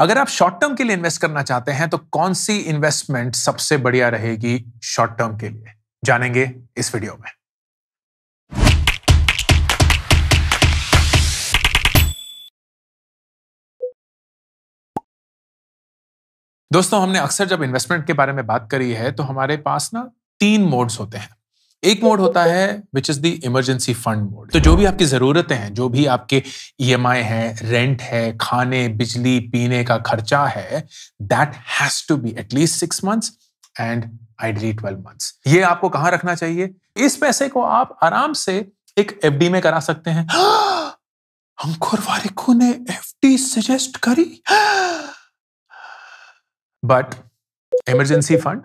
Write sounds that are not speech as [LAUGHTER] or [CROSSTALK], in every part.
अगर आप short term के लिए इन्वेस्ट करना चाहते हैं तो कौन सी इन्वेस्टमेंट सबसे बढ़िया रहेगी शॉर्ट टर्म के लिए जानेंगे इस वीडियो में दोस्तों हमने अक्सर जब इन्वेस्टमेंट के बारे में बात करी है तो हमारे पास ना तीन मोड्स होते हैं एक मोड होता है which is the emergency fund mode तो जो भी आपकी जरूरतें हैं जो भी आपके ई है रेंट है खाने बिजली पीने का खर्चा है that has to be at least six months and ideally twelve months ये आपको कहां रखना चाहिए इस पैसे को आप आराम से एक एफ में करा सकते हैं [GASPS] अंकुर वारिको ने एफ सजेस्ट करी बट इमरजेंसी फंड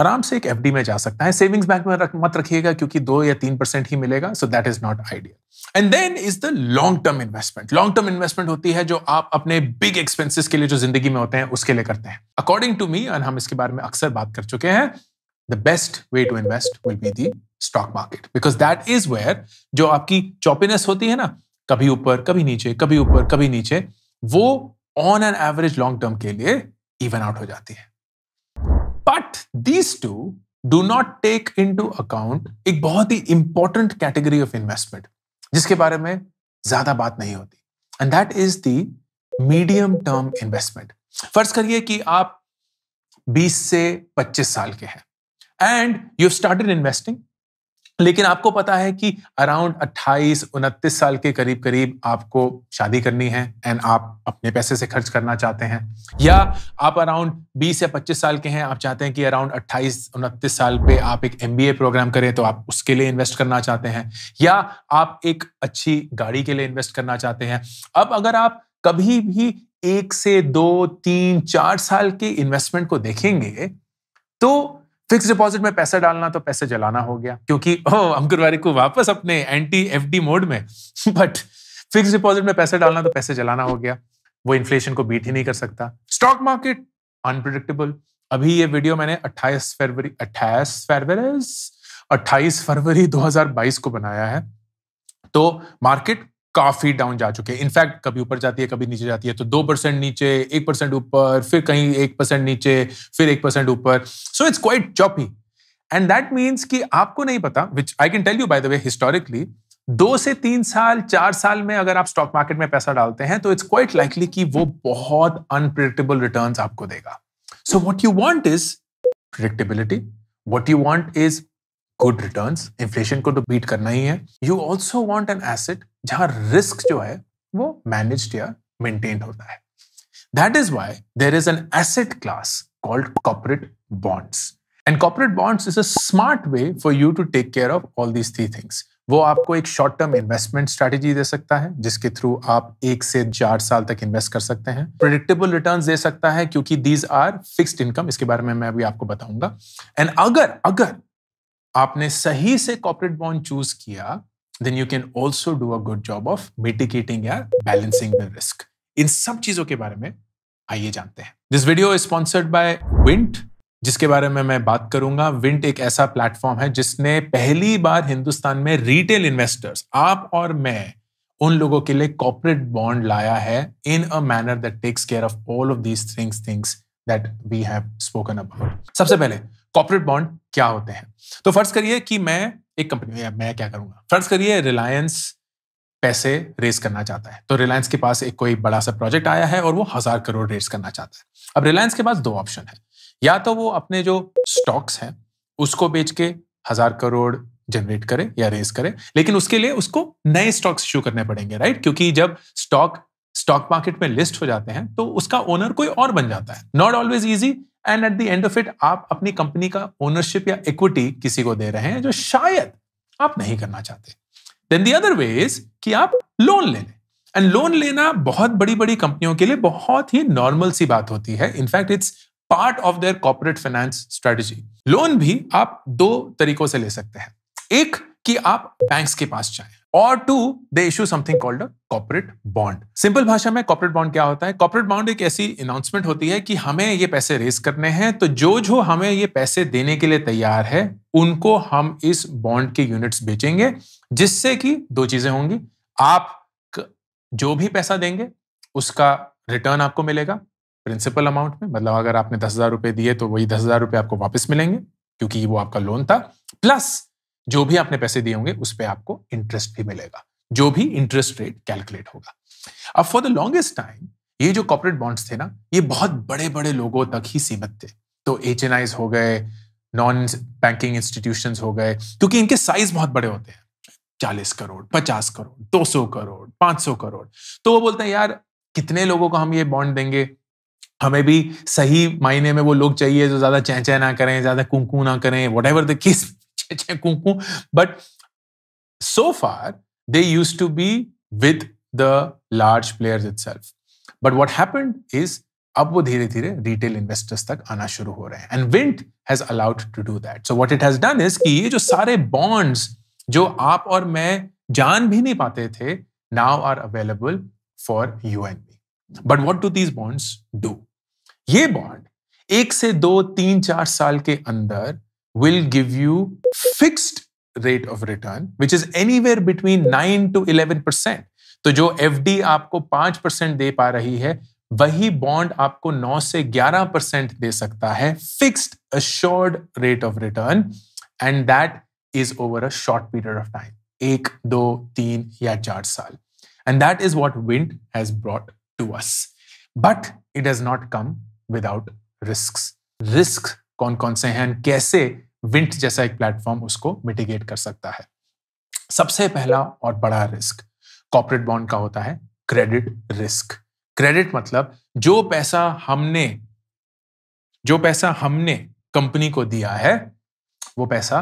आराम से एक एफ में जा सकता है सेविंग्स बैंक में रख, मत रखिएगा क्योंकि दो या तीन परसेंट ही मिलेगा so that is not idea and then is the long term investment long term investment होती है जो आप अपने बिग एक्सपेंसेस के लिए जो जिंदगी में होते हैं उसके लिए करते हैं अकॉर्डिंग टू मी एंड हम इसके बारे में अक्सर बात कर चुके हैं the best way to invest will be the stock market because that is where जो आपकी चौपीनेस होती है ना कभी ऊपर कभी नीचे कभी ऊपर कभी नीचे वो on an average long term के लिए इवन आउट हो जाती है but these two do not take into account एक बहुत ही इंपॉर्टेंट कैटेगरी ऑफ इन्वेस्टमेंट जिसके बारे में ज्यादा बात नहीं होती and that is the medium term investment फर्ज करिए कि आप 20 से 25 साल के हैं एंड यू स्टार्टेड इन्वेस्टिंग लेकिन आपको पता है कि अराउंड 28 उनतीस साल के करीब करीब आपको शादी करनी है एंड आप अपने पैसे से खर्च करना चाहते हैं या आप अराउंड 20 या 25 साल के हैं आप चाहते हैं कि अराउंड 28 उनतीस साल पे आप एक एम प्रोग्राम करें तो आप उसके लिए इन्वेस्ट करना चाहते हैं या आप एक अच्छी गाड़ी के लिए इन्वेस्ट करना चाहते हैं अब अगर आप कभी भी एक से दो तीन चार साल के इन्वेस्टमेंट को देखेंगे तो फिक्स डिपॉजिट में पैसा डालना तो पैसे जलाना हो गया क्योंकि ओ अंकुर वारिक को वापस अपने एंटी एफ मोड में बट फिक्स डिपॉजिट में पैसा डालना तो पैसे जलाना हो गया वो इन्फ्लेशन को बीट ही नहीं कर सकता स्टॉक मार्केट अनप्रिडिक्टेबल अभी ये वीडियो मैंने 28 फरवरी 28 फरवरी 28 फरवरी 2022 को बनाया है तो मार्केट काफी डाउन जा चुके हैं इनफैक्ट कभी ऊपर जाती है कभी नीचे जाती है तो दो परसेंट नीचे एक परसेंट ऊपर फिर कहीं एक परसेंट नीचे फिर एक परसेंट ऊपर so it's quite choppy and that means कि आपको नहीं पता which I can tell you by the way historically दो से तीन साल चार साल में अगर आप स्टॉक मार्केट में पैसा डालते हैं तो इट्स क्वाइट लाइकली कि वो बहुत अनप्रिडिक्टेबल रिटर्न आपको देगा so what you want is predictability what you want is good return inflation को तो बीट करना ही है you also want an asset जहां रिस्क जो है वो मैनेज या मेंटेन होता है that is why there is an asset class called corporate bonds and corporate bonds is a smart way for you to take care of all these three things वो आपको एक short term investment strategy दे सकता है जिसके through आप एक से चार साल तक इन्वेस्ट कर सकते हैं प्रिडिक्टेबल रिटर्न दे सकता है क्योंकि दीज आर फिक्स्ड इनकम इसके बारे में मैं अभी आपको बताऊंगा एंड अगर अगर आपने सही से कॉपरेट बॉन्ड चूज किया then you can also do a good job of mitigating या बैलेंसिंग द रिस्क इन सब चीजों के बारे में आइए जानते हैं this video is sponsored by Wint जिसके बारे में मैं बात करूंगा विंट एक ऐसा प्लेटफॉर्म है जिसने पहली बार हिंदुस्तान में रिटेल इन्वेस्टर्स आप और मैं उन लोगों के लिए कॉपरेट बॉन्ड लाया है in a manner that takes care of all of these things things that we have spoken about सबसे पहले कॉर्पोरेट बॉन्ड क्या होते हैं तो फर्ज करिए कि मैं एक कंपनी मैं क्या करूंगा फर्ज करिए रिलायंस पैसे रेस करना चाहता है तो रिलायंस के पास एक कोई बड़ा सा प्रोजेक्ट आया है और वो हजार करोड़ रेस करना चाहता है अब रिलायंस के पास दो ऑप्शन है या तो वो अपने जो स्टॉक्स हैं उसको बेच के हजार करोड़ जनरेट करे या रेस करे लेकिन उसके लिए उसको नए स्टॉक्स इशू करने पड़ेंगे राइट क्योंकि जब स्टॉक स्टॉक मार्केट में लिस्ट हो जाते हैं तो उसका ओनर कोई और बन जाता है not always easy and at the end of it आप अपनी कंपनी का ओनरशिप या इक्विटी किसी को दे रहे हैं जो शायद आप नहीं करना चाहते देन दी अदर इज कि आप लोन ले लें एंड लोन लेना बहुत बड़ी बड़ी कंपनियों के लिए बहुत ही नॉर्मल सी बात होती है in fact it's part of their corporate finance strategy loan भी आप दो तरीकों से ले सकते हैं एक कि आप बैंक्स के पास जाएं और to they issue something called a corporate bond simple भाषा में कॉर्पोरेट बॉन्ड क्या होता है कॉर्पोरेट बॉन्ड एक ऐसी अनाउंसमेंट होती है कि हमें ये पैसे रेज करने हैं तो जो जो हमें ये पैसे देने के लिए तैयार है उनको हम इस बॉन्ड के यूनिट्स बेचेंगे जिससे कि दो चीजें होंगी आप जो भी पैसा देंगे उसका रिटर्न आपको मिलेगा प्रिंसिपल अमाउंट में मतलब अगर आपने दस हजार रुपए दिए तो वही दस हजार रुपए आपको वापस मिलेंगे क्योंकि वो आपका लोन था प्लस जो भी आपने पैसे दिए होंगे उस पर आपको इंटरेस्ट भी मिलेगा जो भी इंटरेस्ट रेट कैलकुलेट होगा अब फॉर द लॉन्गेस्ट टाइम ये जो कॉपोरेट बॉन्ड्स थे ना ये बहुत बड़े बड़े लोगों तक ही सीमित थे तो एच एन आईज हो गए नॉन बैंकिंग इंस्टीट्यूशन हो गए क्योंकि इनके साइज बहुत बड़े होते हैं चालीस करोड़ पचास करोड़ दो सौ करोड़ पांच सौ करोड़ तो वो बोलते हैं यार कितने लोगों को हम ये बॉन्ड देंगे हमें भी सही मायने में वो लोग चाहिए जो ज्यादा चैचै ना करें ज्यादा कुंकू ना करें whatever the case but so far they used to be with the large large players self but what happen is अब वो धीरे धीरे रिटेल इन्वेस्टर्स तक आना शुरू हो रहे हैं and Wint has allowed to do that so what it has done is कि ये जो सारे बॉन्ड्स जो आप और मैं जान भी नहीं पाते थे now are available for you and me but what do these bonds do ये बॉन्ड एक से दो तीन चार साल के अंदर will give you fixed rate of return, which is anywhere between 9 to 11 percent. तो जो एफ आपको 5 परसेंट दे पा रही है वही बॉन्ड आपको 9 से 11 परसेंट दे सकता है fixed assured rate of return and that is over a short period of time एक दो तीन या चार साल and that is what Wint has brought to us but it has not come without risk risk कौन कौन से हैं कैसे विंट जैसा एक प्लेटफॉर्म उसको मिटिगेट कर सकता है सबसे पहला और बड़ा रिस्क कॉर्पोरेट बॉन्ड का होता है क्रेडिट रिस्क क्रेडिट मतलब जो पैसा हमने जो पैसा हमने कंपनी को दिया है वो पैसा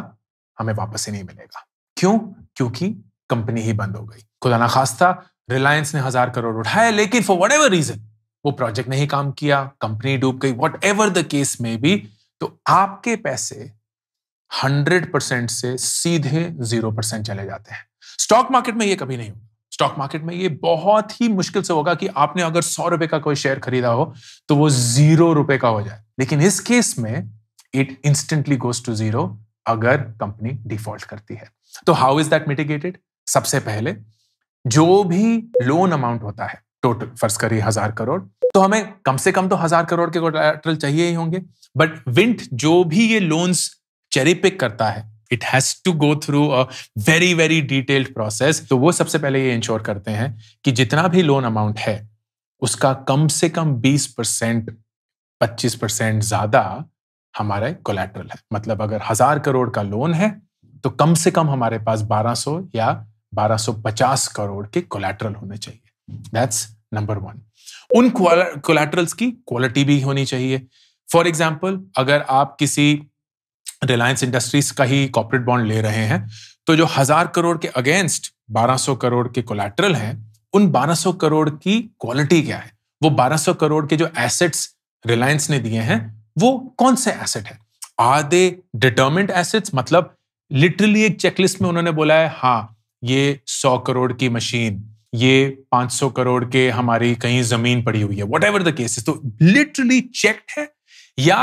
हमें वापस ही नहीं मिलेगा क्यों क्योंकि कंपनी ही बंद हो गई खुदा ना था रिलायंस ने हजार करोड़ उठाए लेकिन फॉर वट एवर रीजन वो प्रोजेक्ट नहीं काम किया कंपनी डूब गई वट एवर द केस में भी तो आपके पैसे हंड्रेड परसेंट से सीधे जीरो परसेंट चले जाते हैं स्टॉक मार्केट में ये कभी नहीं होगा स्टॉक मार्केट में ये बहुत ही मुश्किल से होगा कि आपने अगर सौ रुपए का कोई शेयर खरीदा हो तो वो जीरो रुपए का हो जाए लेकिन इस केस में it instantly goes to zero अगर कंपनी डिफॉल्ट करती है तो हाउ इज दैट मिटिगेटेड सबसे पहले जो भी लोन अमाउंट होता है टोटल फर्ज करिए हजार करोड़ तो हमें कम से कम तो हजार करोड़ के कोलेटरल चाहिए ही होंगे बट विंट जो भी ये लोन्स चेरी पिक करता है it has to go through a very very detailed process तो वो सबसे पहले ये इंश्योर करते हैं कि जितना भी लोन अमाउंट है उसका कम से कम बीस परसेंट पच्चीस परसेंट ज्यादा हमारा कोलेट्रल है मतलब अगर हजार करोड़ का लोन है तो कम से कम हमारे पास 1200 या 1250 करोड़ के कोलेट्रल होने चाहिए दैट्स नंबर वन उन कोलेट्रल्स की क्वालिटी भी होनी चाहिए फॉर एग्जाम्पल अगर आप किसी रिलायंस इंडस्ट्रीज का ही कॉपरेट बॉन्ड ले रहे हैं तो जो हजार करोड़ के अगेंस्ट 1200 करोड़ के कोलेट्रल हैं उन 1200 करोड़ की क्वालिटी क्या है वो 1200 करोड़ के जो एसेट्स रिलायंस ने दिए हैं वो कौन से एसेट है आर दे डिटर्मेंट एसेट्स मतलब लिटरली एक चेकलिस्ट में उन्होंने बोला है हाँ ये सौ करोड़ की मशीन ये 500 करोड़ के हमारी कहीं जमीन पड़ी हुई है वट एवर द केसेस तो लिटरली चेक्ड है या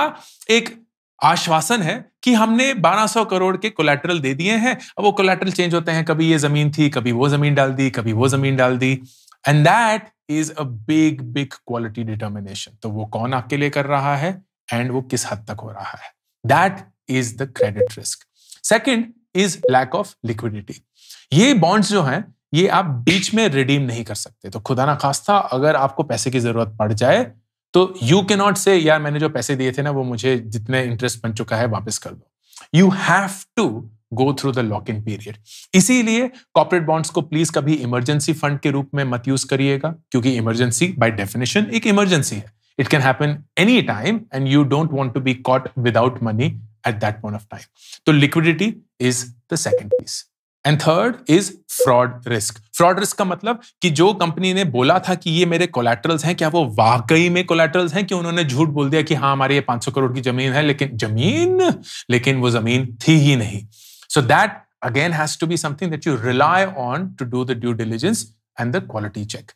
एक आश्वासन है कि हमने 1200 करोड़ के कोलेटरल दे दिए हैं अब वो कोलेटरल चेंज होते हैं कभी ये जमीन थी कभी वो जमीन डाल दी कभी वो जमीन डाल दी and that is a big big quality determination तो वो कौन आपके लिए कर रहा है एंड वो किस हद तक हो रहा है that is the credit risk second is lack of liquidity ये बॉन्ड्स जो हैं ये आप बीच में रिडीम नहीं कर सकते तो खुदा ना खास्ता अगर आपको पैसे की जरूरत पड़ जाए तो यू के नॉट से यार मैंने जो पैसे दिए थे ना वो मुझे जितने इंटरेस्ट बन चुका है वापस कर दो you have to go through the lock in period इसीलिए कॉर्पोरेट बॉन्ड्स को प्लीज कभी इमरजेंसी फंड के रूप में मत यूज करिएगा क्योंकि इमरजेंसी बाय डेफिनेशन एक इमरजेंसी है it can happen any time and you don't want to be caught without money at that point of time तो liquidity is the second piece and third is fraud risk fraud risk का मतलब कि जो company ने बोला था कि ये मेरे कोलेट्रल्स हैं क्या वो वाकई में कोलेट्रल्स हैं कि उन्होंने झूठ बोल दिया कि हाँ हमारे ये 500 करोड़ की जमीन है लेकिन जमीन लेकिन वो जमीन थी ही नहीं so that again has to be something that you rely on to do the due diligence and the quality check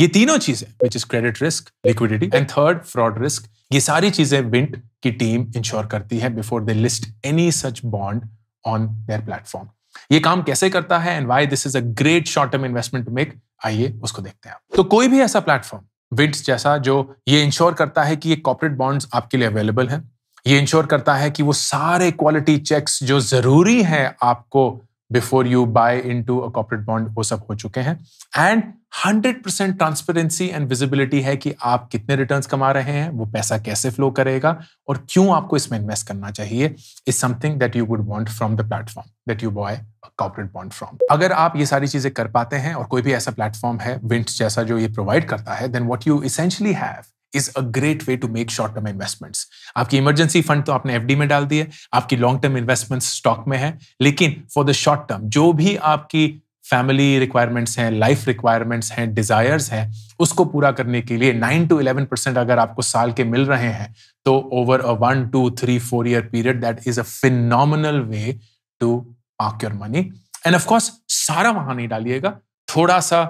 ये तीनों चीजें which is credit risk liquidity and third fraud risk ये सारी चीजें विंट की टीम इंश्योर करती है before they list any such bond on their platform ये काम कैसे करता है and why this is a great short term investment to make आइए उसको देखते हैं तो कोई भी ऐसा प्लेटफॉर्म विड्स जैसा जो ये इंश्योर करता है कि ये कॉपरेट बॉन्ड्स आपके लिए अवेलेबल हैं ये इंश्योर करता है कि वो सारे क्वालिटी चेक्स जो जरूरी हैं आपको before you buy into a अ कॉपरेट बॉन्ड वो सब हो चुके हैं and hundred percent transparency and visibility है कि आप कितने रिटर्न कमा रहे हैं वो पैसा कैसे फ्लो करेगा और क्यों आपको इसमें इन्वेस्ट करना चाहिए is something that you would want from the platform that you buy corporate bond from अगर आप ये सारी चीजें कर पाते हैं और कोई भी ऐसा प्लेटफॉर्म है विंट जैसा जो ये प्रोवाइड करता है then what you essentially have is a great way to make short term investments आपकी इमरजेंसी फंड तो आपने एफ में डाल दिए आपकी लॉन्ग टर्म इन्वेस्टमेंट स्टॉक में है लेकिन फॉर द शॉर्ट टर्म जो भी आपकी फैमिली रिक्वायरमेंट्स हैं लाइफ रिक्वायरमेंट्स हैं डिजायर्स हैं उसको पूरा करने के लिए नाइन टू इलेवन परसेंट अगर आपको साल के मिल रहे हैं तो over a one two three four year period that is a final way to park your money and of course सारा वहां नहीं डालिएगा थोड़ा सा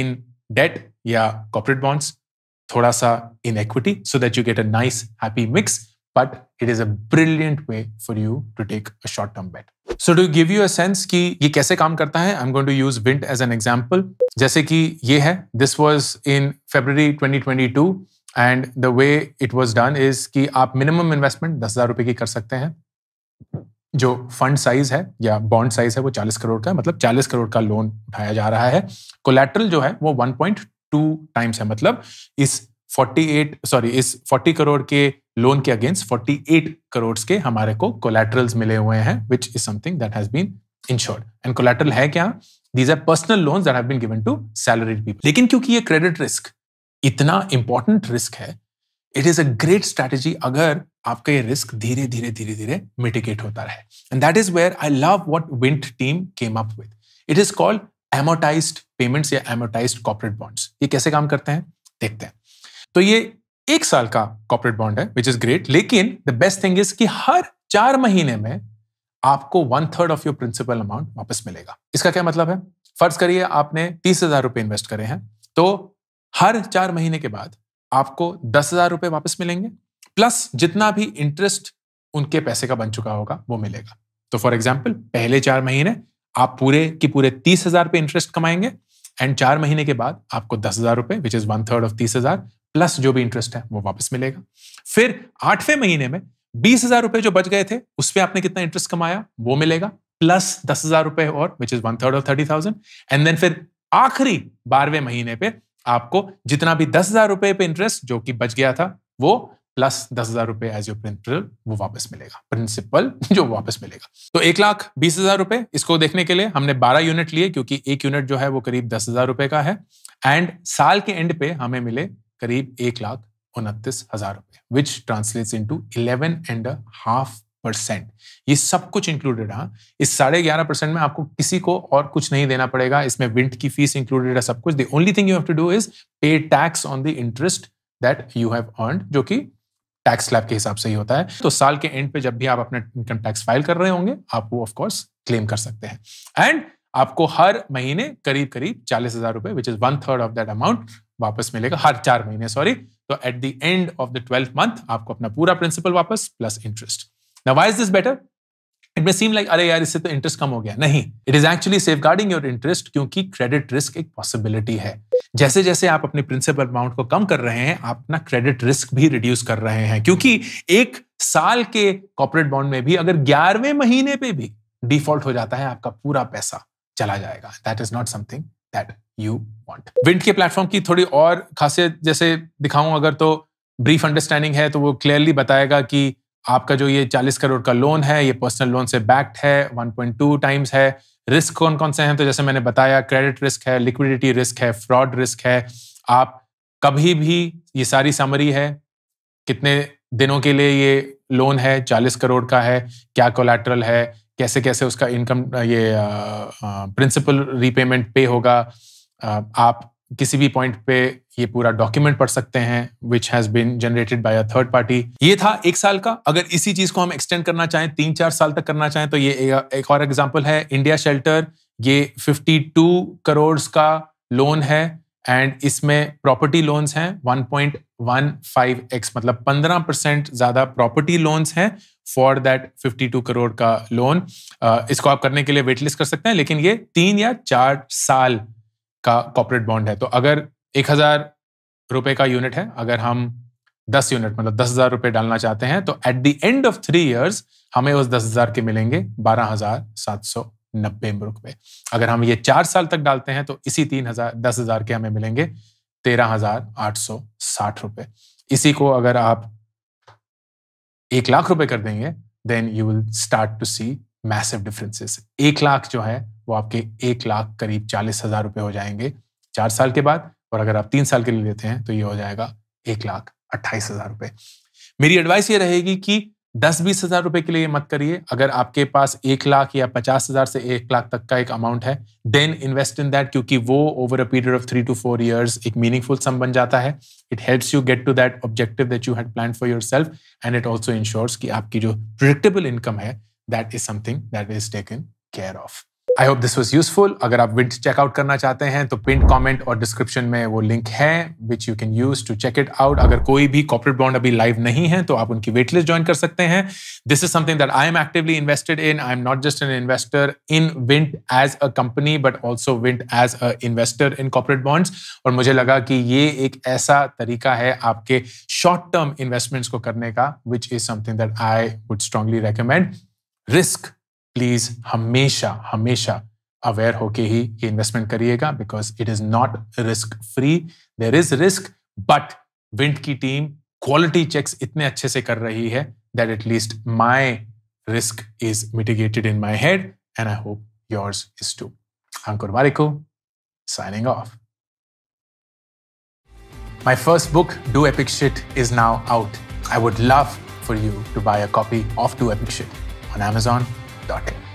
इन डेट या कॉपरेट बॉन्ड्स थोड़ा सा in in equity so that you get a nice happy mix but it is a brilliant way for you to take a short term bet so do give you a sense कि ये कैसे काम करता है I am going to use Wint as an example जैसे कि ये है this was in February two and the way it was done is कि आप मिनिमम इन्वेस्टमेंट दस हजार रुपए की कर सकते हैं जो फंड साइज है या बॉन्ड साइज है वो चालीस करोड़ का मतलब चालीस करोड़ का लोन उठाया जा रहा है कोलेट्रल जो है वो वन पॉइंट टू टाइम्स है मतलब इस 48 सॉरी इस 40 करोड़ के लोन के अगेंस्ट 48 करोड़ के हमारे को कोलेट्रल्स मिले हुए हैं which is something that has been insured and collateral है क्या these are personal loans that have been given to salaried people लेकिन क्योंकि ये क्रेडिट रिस्क इतना इंपॉर्टेंट रिस्क है it is a great strategy अगर आपका ये रिस्क धीरे धीरे धीरे धीरे मिटिगेट होता रहे and that is where I love what Wint team came up with it is called amortize payments या एमोटाइज कॉपरेट बॉन्ड्स ये कैसे काम करते हैं देखते हैं तो ये एक साल का कॉपरेट बॉन्ड है विच इज ग्रेट लेकिन द बेस्ट थिंग इज कि हर चार महीने में आपको one third of your principal amount वापस मिलेगा इसका क्या मतलब है फर्ज करिए आपने तीस हजार रुपये इन्वेस्ट करे हैं तो हर चार महीने के बाद आपको दस हजार रुपये वापस मिलेंगे प्लस जितना भी इंटरेस्ट उनके पैसे का बन चुका होगा वो मिलेगा तो फॉर एग्जाम्पल पहले चार महीने आप पूरे की पूरे तीस हजार पे इंटरेस्ट कमाएंगे एंड चार महीने के बाद आपको दस हजार रुपए which is one third of तीस हजार प्लस जो भी इंटरेस्ट है वो वापस मिलेगा फिर आठवें महीने में बीस हजार रुपए जो बच गए थे उस पर आपने कितना इंटरेस्ट कमाया वो मिलेगा प्लस दस हजार रुपए और which is one third of thirty thousand and then फिर आखिरी बारहवें महीने पे आपको जितना भी दस हजार रुपए पे इंटरेस्ट जो कि बच गया था वो प्लस दस हजार रुपए एज योर प्रिंसिपल वो वापस मिलेगा प्रिंसिपल [LAUGHS] जो वापस मिलेगा तो एक लाख बीस हजार रुपए इसको देखने के लिए हमने बारह यूनिट लिए क्योंकि एक यूनिट जो है वो करीब दस हजार रुपए का है एंड साल के एंड पे हमें मिले करीब एक लाख उनतीस हजार रुपए which translates into eleven and half percent ये सब कुछ इंक्लूडेड है हाँ। इस साढ़े ग्यारह परसेंट में आपको किसी को और कुछ नहीं देना पड़ेगा इसमें विंट की फीस इंक्लूडेड है सब कुछ the only thing you have to do is pay tax on the interest that you have earn जो कि टैक्स स्लैब के हिसाब से ही होता है तो साल के एंड पे जब भी आप अपना इनकम टैक्स फाइल कर रहे होंगे आप वो ऑफकोर्स क्लेम कर सकते हैं एंड आपको हर महीने करीब करीब चालीस हजार रुपए which is one third of that amount वापस मिलेगा हर चार महीने सॉरी तो at the end of the twelfth month आपको अपना पूरा प्रिंसिपल वापस प्लस इंटरेस्ट नवाइज this better it may seem like अरे यार इससे तो इंटरेस्ट कम हो गया नहीं it is actually safeguarding your interest क्योंकि क्रेडिट रिस्क एक पॉसिबिलिटी है जैसे जैसे आप अपने प्रिंसिपल अमाउंट को कम कर रहे हैं आप अपना क्रेडिट रिस्क भी रिड्यूस कर रहे हैं क्योंकि एक साल के कॉपोरेट बॉन्ड में भी अगर ग्यारहवें महीने पे भी डिफॉल्ट हो जाता है आपका पूरा पैसा चला जाएगा that is not something that you want Wint के प्लेटफॉर्म की थोड़ी और खासियत जैसे दिखाऊं अगर तो ब्रीफ अंडरस्टैंडिंग है तो वो क्लियरली बताएगा कि आपका जो ये 40 करोड़ का लोन है ये पर्सनल लोन से बैक्ड है 1.2 टाइम्स है रिस्क कौन कौन से हैं तो जैसे मैंने बताया क्रेडिट रिस्क है लिक्विडिटी रिस्क है फ्रॉड रिस्क है आप कभी भी ये सारी समरी है कितने दिनों के लिए ये लोन है 40 करोड़ का है क्या कोलेट्रल है कैसे कैसे उसका इनकम ये प्रिंसिपल रीपेमेंट पे होगा आप किसी भी पॉइंट पे ये पूरा डॉक्यूमेंट पढ़ सकते हैं which has been generated by a third party ये था एक साल का अगर इसी चीज को हम एक्सटेंड करना चाहें तीन चार साल तक करना चाहें तो ये एक और एग्जाम्पल है इंडिया शेल्टर ये 52 करोड़ का लोन है एंड इसमें प्रॉपर्टी लोन्स हैं 1.15x मतलब 15 परसेंट ज्यादा प्रॉपर्टी लोन्स हैं फॉर दैट 52 करोड़ का लोन इसको आप करने के लिए वेटलिस्ट कर सकते हैं लेकिन ये तीन या चार साल का कॉपरेट बॉन्ड है तो अगर एक हजार रुपए का यूनिट है अगर हम दस यूनिट मतलब दस हजार रुपये डालना चाहते हैं तो at the end of three years हमें उस दस हजार के मिलेंगे बारह हजार सात सौ नब्बे रुपए अगर हम ये चार साल तक डालते हैं तो इसी तीन हजार दस हजार के हमें मिलेंगे तेरह हजार आठ सौ साठ रुपये इसी को अगर आप एक लाख रुपए कर देंगे then you will start to see massive differences एक लाख जो है वो आपके एक लाख करीब चालीस हजार रुपये हो जाएंगे चार साल के बाद और अगर आप तीन साल के लिए लेते हैं तो ये हो जाएगा एक लाख अट्ठाईस हजार रुपये मेरी एडवाइस ये रहेगी कि दस बीस हजार रुपए के लिए मत करिए अगर आपके पास एक लाख या पचास हजार से एक लाख तक का एक अमाउंट है देन इन्वेस्ट इन दैट क्योंकि वो over a period of three to four years एक मीनिंगफुल सम बन जाता है it helps you get to that objective that you had plan for yourself and it also insures कि आपकी जो predictable income है that is something that is taken care of I hope this was useful अगर आप विंट checkout करना चाहते हैं तो पिंट कॉमेंट और डिस्क्रिप्शन में वो लिंक है which you can use to check it out अगर कोई भी कॉर्पोरेट बॉन्ड अभी लाइव नहीं है तो आप उनकी वेट लिस्ट ज्वाइन कर सकते हैं this is something that I am actively invested in I am not just an investor in Wint as a company but also Wint as a investor in corporate bonds और मुझे लगा कि ये एक ऐसा तरीका है आपके शॉर्ट टर्म इन्वेस्टमेंट्स को करने का which is something that I would strongly recommend risk please हमेशा हमेशा अवेयर होके ही ये इन्वेस्टमेंट करिएगा because it is not risk free there is risk but Wint की टीम क्वालिटी चेक्स इतने अच्छे से कर रही है that at least my risk is mitigated in my head and I hope yours is too Ankur Warikoo signing off My first book, Do Epic Shit, is now out. I would love for you to buy a copy of Do Epic Shit. on Amazon.com.